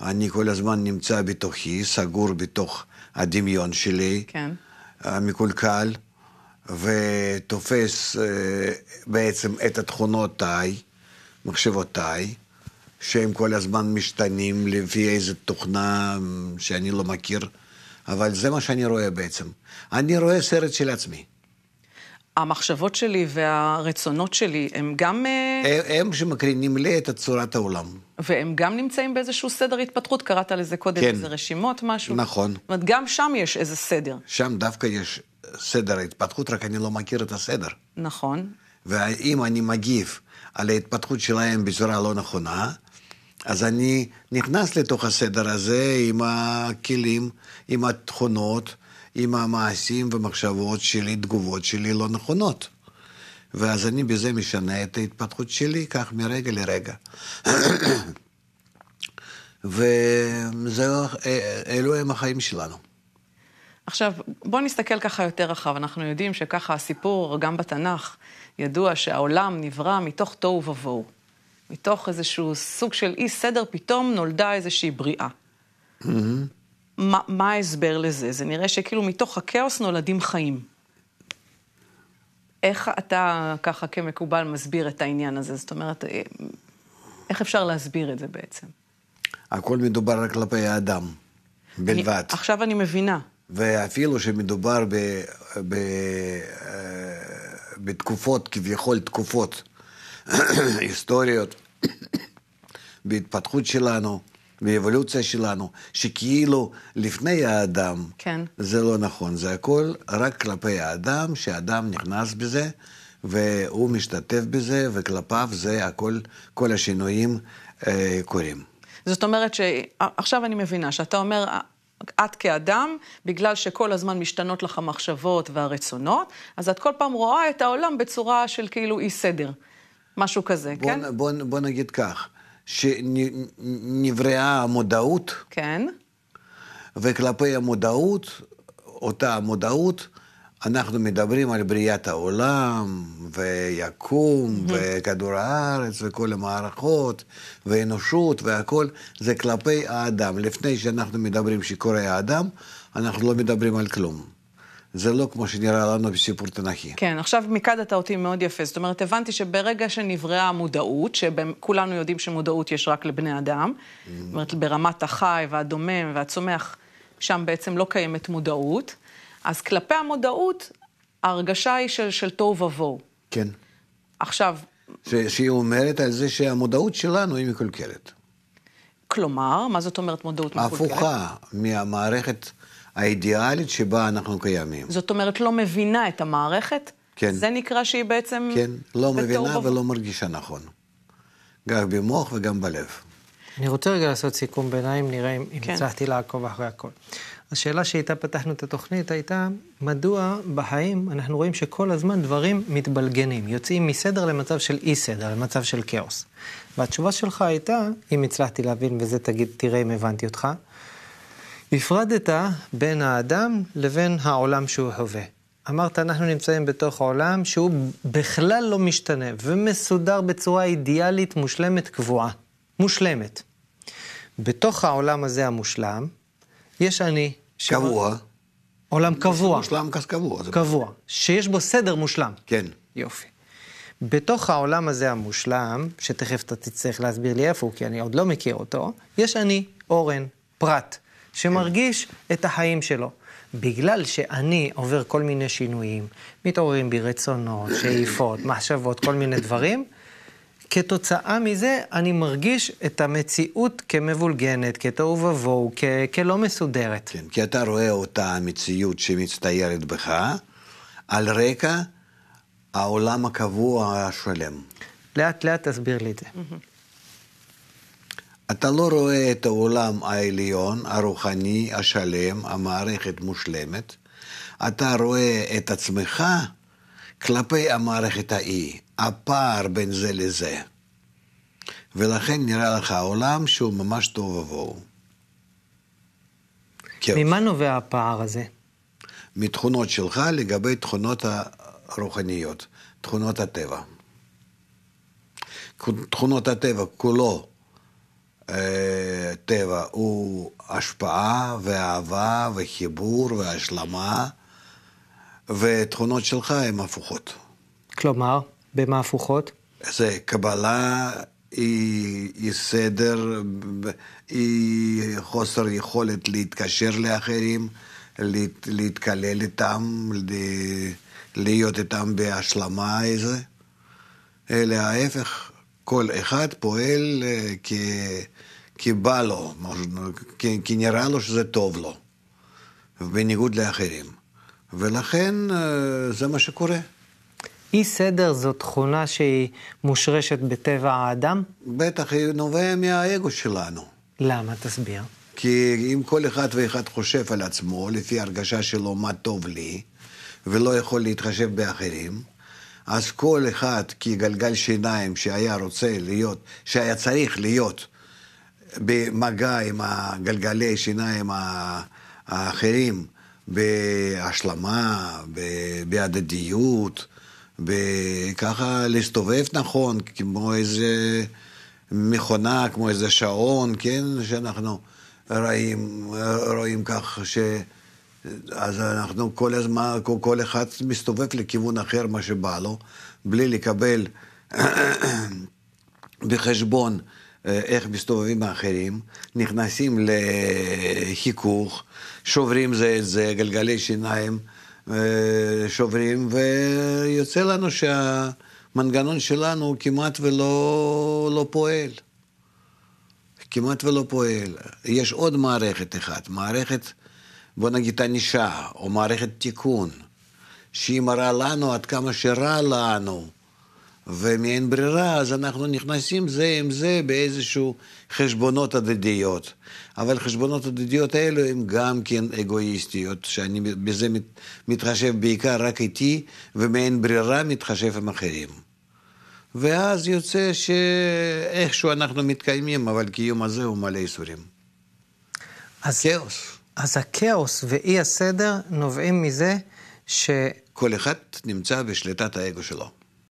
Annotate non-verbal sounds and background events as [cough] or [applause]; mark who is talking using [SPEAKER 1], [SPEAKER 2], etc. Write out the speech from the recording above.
[SPEAKER 1] אני כל הזמן נמצא בתוכי, סגור בתוך הדמיון שלי, כן. אה, מקולקל, ותופס אה, בעצם את התכונותיי, מחשבותיי, שהם כל הזמן משתנים לפי איזו תוכנה אמ, שאני לא מכיר, אבל זה מה שאני רואה בעצם. אני רואה סרט של עצמי.
[SPEAKER 2] המחשבות שלי והרצונות שלי הם גם... אה,
[SPEAKER 1] הם הם שמקרינים לי את צורת העולם.
[SPEAKER 2] והם גם נמצאים באיזשהו סדר התפתחות, קראת לזה קודם, כן. איזה רשימות, משהו. נכון. זאת אומרת, גם שם יש איזה סדר.
[SPEAKER 1] שם דווקא יש סדר התפתחות, רק אני לא מכיר את הסדר. נכון. ואם אני מגיב על ההתפתחות שלהם בצורה לא נכונה, אז אני נכנס לתוך הסדר הזה עם הכלים, עם התכונות. אם המעשים והמחשבות שלי, תגובות שלי לא נכונות. ואז אני בזה משנה את ההתפתחות שלי, כך מרגע לרגע. [coughs] ואלו אה, הם החיים שלנו.
[SPEAKER 2] עכשיו, בואו נסתכל ככה יותר רחב. אנחנו יודעים שככה הסיפור, גם בתנ"ך, ידוע שהעולם נברא מתוך תוהו ובוהו. מתוך איזשהו סוג של אי סדר, פתאום נולדה איזושהי בריאה. Mm-hmm. מה, מה ההסבר לזה? זה נראה שכאילו מתוך הכאוס נולדים חיים. איך אתה ככה כמקובל מסביר את העניין הזה? זאת אומרת, אה, איך אפשר להסביר את זה בעצם?
[SPEAKER 1] הכל מדובר רק כלפי האדם, בלבד. אני, עכשיו אני מבינה. ואפילו שמדובר ב, ב, אה, בתקופות, כביכול תקופות [coughs] היסטוריות, [coughs] בהתפתחות שלנו. מהאבולוציה שלנו, שכאילו לפני האדם, כן. זה לא נכון, זה הכל רק כלפי האדם, שהאדם נכנס בזה, והוא משתתף בזה, וכלפיו זה הכל, כל השינויים אה, קורים.
[SPEAKER 2] זאת אומרת שעכשיו אני מבינה, שאתה אומר, את כאדם, בגלל שכל הזמן משתנות לך המחשבות והרצונות, אז את כל פעם רואה את העולם בצורה של כאילו אי סדר.
[SPEAKER 1] משהו כזה, בוא, כן? בוא, בוא נגיד כך, שנבראה המודעות. כן. וכלפי המודעות, אותה המודעות, אנחנו מדברים על בריאת העולם, ויקום, mm-hmm. וכדור הארץ, וכל המערכות, ואנושות, והכול, זה כלפי האדם. לפני שאנחנו מדברים שקורה האדם, אנחנו לא מדברים על כלום. זה לא כמו שנראה לנו בסיפור תנ"כי.
[SPEAKER 2] כן, עכשיו מיקדת אותי מאוד יפה. זאת אומרת, הבנתי שברגע שנבראה המודעות, שכולנו יודעים שמודעות יש רק לבני אדם, mm. זאת אומרת, ברמת החי והדומם והצומח, שם בעצם לא קיימת מודעות, אז כלפי המודעות, ההרגשה היא של, של תוהו ובוהו. כן. עכשיו...
[SPEAKER 1] ש, שהיא אומרת על זה שהמודעות שלנו היא מקולקלת.
[SPEAKER 2] כלומר, מה זאת אומרת מודעות מקולקלת? הפוכה
[SPEAKER 1] מהמערכת האידיאלית שבה אנחנו קיימים.
[SPEAKER 2] זאת אומרת, לא מבינה את המערכת? כן. זה נקרא שהיא בעצם... כן,
[SPEAKER 1] לא מבינה ב... ולא מרגישה נכון. גם במוח וגם בלב. אני רוצה רגע לעשות
[SPEAKER 3] סיכום ביניים, נראה אם כן. הצלחתי לעקוב אחרי הכל. השאלה שאיתה פתחנו את התוכנית הייתה, מדוע בחיים אנחנו רואים שכל הזמן דברים מתבלגנים, יוצאים מסדר למצב של אי-סדר, למצב של כאוס. והתשובה שלך הייתה, אם הצלחתי להבין, וזה תגיד, תראה אם הבנתי אותך, נפרדת בין האדם לבין העולם שהוא חווה. אמרת, אנחנו נמצאים בתוך העולם שהוא בכלל לא משתנה ומסודר בצורה אידיאלית, מושלמת, קבועה. מושלמת. בתוך העולם הזה המושלם, יש אני. שבא... עולם קבוע. מושלם קבוע. קבוע. שיש בו סדר מושלם. כן. יופי. בתוך העולם הזה המושלם, שתכף אתה תצטרך להסביר לי איפה הוא, כי אני עוד לא מכיר אותו, יש אני, אורן, פרט. שמרגיש את החיים שלו. בגלל שאני עובר כל מיני שינויים, מתעוררים בי רצונות, שאיפות, מחשבות, כל מיני דברים, כתוצאה מזה אני מרגיש את המציאות כמבולגנת, כתוהו ובוהו, כלא מסודרת.
[SPEAKER 1] כן, כי אתה רואה אותה המציאות שמצטיירת בך על רקע העולם הקבוע השלם. לאט לאט תסביר לי את זה. אתה לא רואה את העולם העליון, הרוחני, השלם, המערכת מושלמת. אתה רואה את עצמך כלפי המערכת ההיא, הפער בין זה לזה. ולכן נראה לך העולם שהוא ממש טוב ובוהו. ממה נובע הפער הזה? מתכונות שלך לגבי תכונות הרוחניות, תכונות הטבע. תכונות הטבע כולו אה, טבע הוא השפעה ואהבה וחיבור והשלמה, ותכונות שלך הן הפוכות. כלומר, במה הפוכות? זה קבלה, היא, היא סדר, היא חוסר יכולת להתקשר לאחרים, להת, להתקלל איתם, להיות איתם בהשלמה איזה, אלא ההפך. כל אחד פועל אה, כ... כי בא לו, כי, נראה לו שזה טוב לו, בניגוד לאחרים. ולכן אה, זה מה שקורה. אי סדר זו תכונה שהיא
[SPEAKER 3] מושרשת בטבע האדם?
[SPEAKER 1] בטח, היא נובע מהאגו שלנו.
[SPEAKER 3] למה? תסביר.
[SPEAKER 1] כי אם כל אחד ואחד חושב על עצמו, לפי הרגשה שלו, מה טוב לי, ולא יכול להתחשב באחרים, אז כל אחד כגלגל שיניים שהיה רוצה להיות, שהיה צריך להיות במגע עם הגלגלי שיניים האחרים, בהשלמה, בהדדיות, וככה להסתובב נכון, כמו איזה מכונה, כמו איזה שעון, כן, שאנחנו רואים, רואים כך ש... אז אנחנו כל הזמן, כל אחד מסתובב לכיוון אחר מה שבא לו, בלי לקבל [clears throat] בחשבון אה, איך מסתובבים האחרים, נכנסים לחיכוך, שוברים זה את זה, גלגלי שיניים אה, שוברים, ויוצא לנו שהמנגנון שלנו כמעט ולא לא פועל. כמעט ולא פועל. יש עוד מערכת אחת, מערכת בוא נגיד, ענישה, או מערכת תיקון, שהיא מראה לנו עד כמה שרע לנו, ומאין ברירה, אז אנחנו נכנסים זה עם זה באיזשהו חשבונות הדדיות. אבל חשבונות הדדיות האלו הן גם כן אגואיסטיות, שאני בזה מת, מתחשב בעיקר רק איתי, ומאין ברירה מתחשב עם אחרים. ואז יוצא שאיכשהו אנחנו מתקיימים, אבל קיום הזה הוא מלא איסורים.
[SPEAKER 3] אז... כאוס. אז הכאוס ואי הסדר נובעים מזה ש... כל אחד נמצא בשליטת האגו שלו.